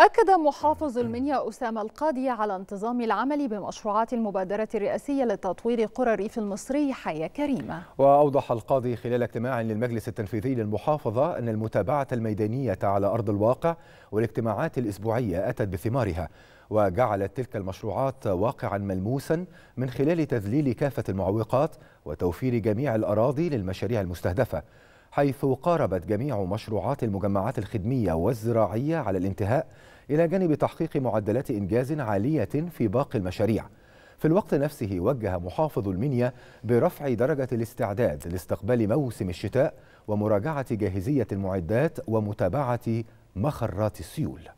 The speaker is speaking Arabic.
أكد محافظ المنيا أسامة القاضي على انتظام العمل بمشروعات المبادرة الرئاسية لتطوير قرى الريف المصري حياة كريمة وأوضح القاضي خلال اجتماع للمجلس التنفيذي للمحافظة أن المتابعة الميدانية على أرض الواقع والاجتماعات الأسبوعية أتت بثمارها وجعلت تلك المشروعات واقعا ملموسا من خلال تذليل كافة المعوقات وتوفير جميع الأراضي للمشاريع المستهدفة حيث قاربت جميع مشروعات المجمعات الخدمية والزراعية على الانتهاء إلى جانب تحقيق معدلات إنجاز عالية في باقي المشاريع في الوقت نفسه وجه محافظ المنيا برفع درجة الاستعداد لاستقبال موسم الشتاء ومراجعة جاهزية المعدات ومتابعة مخرات السيول